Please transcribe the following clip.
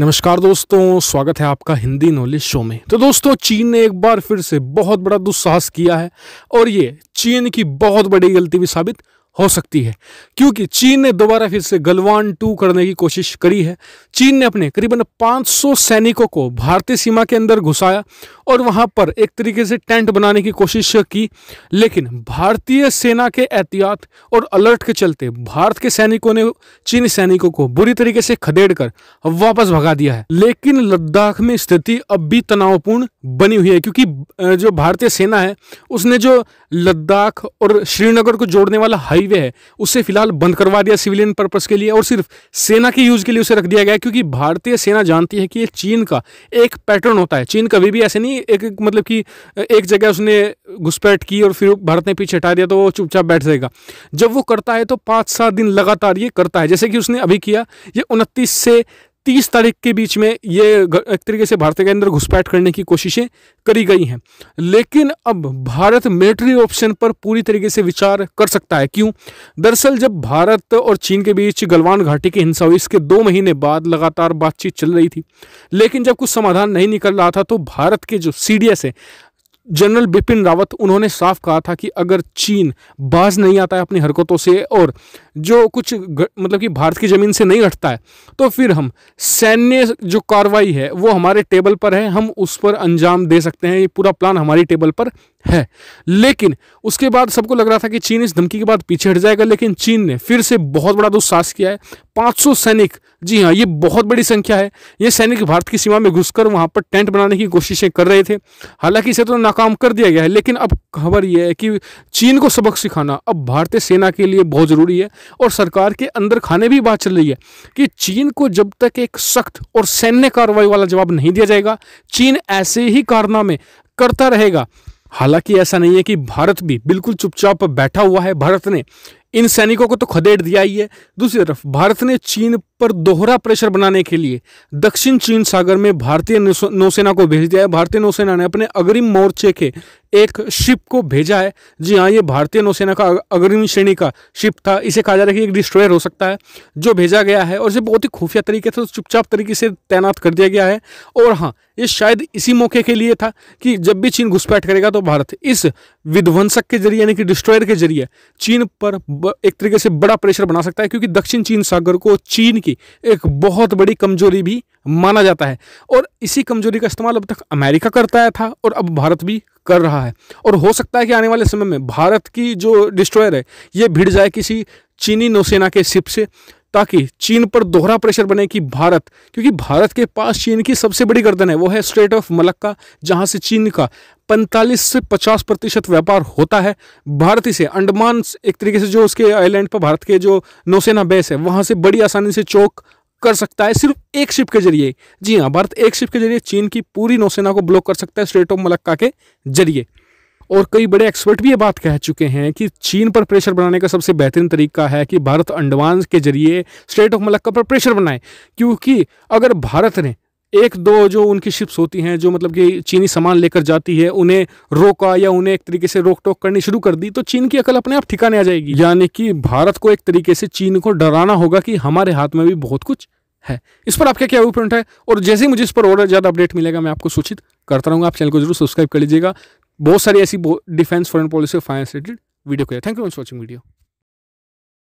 नमस्कार दोस्तों स्वागत है आपका हिंदी नॉलेज शो में तो दोस्तों चीन ने एक बार फिर से बहुत बड़ा दुस्साहस किया है और ये चीन की बहुत बड़ी गलती भी साबित हो सकती है क्योंकि चीन ने दोबारा फिर से गलवान टू करने की कोशिश करी है चीन ने अपने करीबन 500 सैनिकों को भारतीय सीमा के अंदर घुसाया और वहां पर एक तरीके से टेंट बनाने की कोशिश की लेकिन भारतीय सेना के एहतियात और अलर्ट के चलते भारत के सैनिकों ने चीनी सैनिकों को बुरी तरीके से खदेड़ कर वापस भगा दिया है लेकिन लद्दाख में स्थिति अब भी तनावपूर्ण बनी हुई है क्योंकि जो भारतीय सेना है उसने जो लद्दाख और श्रीनगर को जोड़ने वाला हाई हाईवे है उसे फिलहाल बंद करवा दिया सिविलियन पर्पज के लिए और सिर्फ सेना के यूज़ के लिए उसे रख दिया गया क्योंकि भारतीय सेना जानती है कि ये चीन का एक पैटर्न होता है चीन कभी भी ऐसे नहीं एक मतलब कि एक जगह उसने घुसपैठ की और फिर भारत ने पीछे हटा दिया तो वो चुपचाप बैठ जाएगा जब वो करता है तो पाँच सात दिन लगातार ये करता है जैसे कि उसने अभी किया ये उनतीस से तीस तारीख के बीच में ये एक तरीके से भारत के अंदर घुसपैठ करने की कोशिशें करी गई हैं लेकिन अब भारत मिलिट्री ऑप्शन पर पूरी तरीके से विचार कर सकता है क्यों दरअसल जब भारत और चीन के बीच गलवान घाटी की हिंसा हुई इसके दो महीने बाद लगातार बातचीत चल रही थी लेकिन जब कुछ समाधान नहीं निकल रहा था तो भारत के जो सी है जनरल बिपिन रावत उन्होंने साफ कहा था कि अगर चीन बाज नहीं आता है अपनी हरकतों से और जो कुछ मतलब कि भारत की ज़मीन से नहीं हटता है तो फिर हम सैन्य जो कार्रवाई है वो हमारे टेबल पर है हम उस पर अंजाम दे सकते हैं ये पूरा प्लान हमारी टेबल पर है लेकिन उसके बाद सबको लग रहा था कि चीन इस धमकी के बाद पीछे हट जाएगा लेकिन चीन ने फिर से बहुत बड़ा दुस्साहस किया है 500 सैनिक जी हाँ ये बहुत बड़ी संख्या है ये सैनिक भारत की सीमा में घुसकर वहाँ पर टेंट बनाने की कोशिशें कर रहे थे हालांकि इसे तो नाकाम कर दिया गया है लेकिन अब खबर यह है कि चीन को सबक सिखाना अब भारतीय सेना के लिए बहुत ज़रूरी है और सरकार के अंदर खाने भी बात चल रही है कि चीन को जब तक एक सख्त और सैन्य कार्रवाई वाला जवाब नहीं दिया जाएगा चीन ऐसे ही कारनामे करता रहेगा हालांकि ऐसा नहीं है कि भारत भी बिल्कुल चुपचाप बैठा हुआ है भारत ने इन सैनिकों को तो खदेड़ दिया ही है दूसरी तरफ भारत ने चीन पर दोहरा प्रेशर बनाने के लिए दक्षिण चीन सागर में भारतीय नौसेना को भेज दिया है भारतीय नौसेना ने अपने अग्रिम मोर्चे के एक शिप को भेजा है जी हाँ ये भारतीय नौसेना का अग्रिम श्रेणी का शिप था इसे कहा जा रहा है कि एक डिस्ट्रॉयर हो सकता है जो भेजा गया है और इसे बहुत ही खुफिया तरीके से चुपचाप तरीके से तैनात कर दिया गया है और हाँ ये शायद इसी मौके के लिए था कि जब भी चीन घुसपैठ करेगा तो भारत इस विध्वंसक के जरिए यानी कि डिस्ट्रॉयर के जरिए चीन पर एक तरीके से बड़ा प्रेशर बना सकता है क्योंकि दक्षिण चीन सागर को चीन की एक बहुत बड़ी कमजोरी भी माना जाता है और इसी कमजोरी का इस्तेमाल अब तक अमेरिका करता आया था और अब भारत भी कर रहा है और हो सकता है कि आने वाले समय में भारत की जो डिस्ट्रॉयर है ये भिड़ जाए किसी चीनी नौसेना के शिप से ताकि चीन पर दोहरा प्रेशर बने कि भारत क्योंकि भारत के पास चीन की सबसे बड़ी गर्दन है वो है स्ट्रेट ऑफ मलक्का जहाँ से चीन का 45 से 50 प्रतिशत व्यापार होता है भारत इसे अंडमान एक तरीके से जो उसके आइलैंड पर भारत के जो नौसेना बेस है वहाँ से बड़ी आसानी से चौक कर सकता है सिर्फ एक शिप के जरिए जी हाँ भारत एक शिप के जरिए चीन की पूरी नौसेना को ब्लॉक कर सकता है स्ट्रेट ऑफ मलक्का के जरिए और कई बड़े एक्सपर्ट भी ये बात कह चुके हैं कि चीन पर प्रेशर बनाने का सबसे बेहतरीन तरीका है कि भारत अंडमान के जरिए स्ट्रेट ऑफ मलक्का पर प्रेशर बनाए क्योंकि अगर भारत ने एक दो जो उनकी शिप्स होती हैं जो मतलब कि चीनी सामान लेकर जाती है उन्हें रोका या उन्हें एक तरीके से रोक टोक करनी शुरू कर दी तो चीन की अकल अपने आप ठिकाने आ जाएगी यानी कि भारत को एक तरीके से चीन को डराना होगा कि हमारे हाथ में भी बहुत कुछ है इस पर आपका क्या व्यू है और जैसे ही मुझे इस पर और ज़्यादा अपडेट मिलेगा मैं आपको सूचित करता रहूँगा आप चैनल को जरूर सब्सक्राइब कर लीजिएगा बहुत सारी ऐसी डिफेंस फॉरन पॉलिसी और फाइनेंस रिलेटेड वीडियो को thank you much watching video